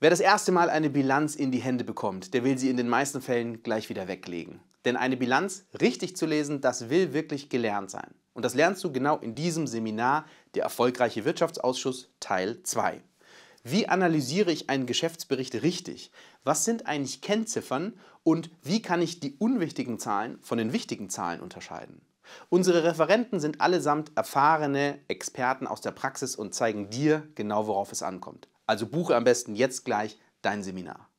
Wer das erste Mal eine Bilanz in die Hände bekommt, der will sie in den meisten Fällen gleich wieder weglegen. Denn eine Bilanz richtig zu lesen, das will wirklich gelernt sein. Und das lernst du genau in diesem Seminar, der erfolgreiche Wirtschaftsausschuss Teil 2. Wie analysiere ich einen Geschäftsbericht richtig? Was sind eigentlich Kennziffern und wie kann ich die unwichtigen Zahlen von den wichtigen Zahlen unterscheiden? Unsere Referenten sind allesamt erfahrene Experten aus der Praxis und zeigen dir genau, worauf es ankommt. Also buche am besten jetzt gleich dein Seminar.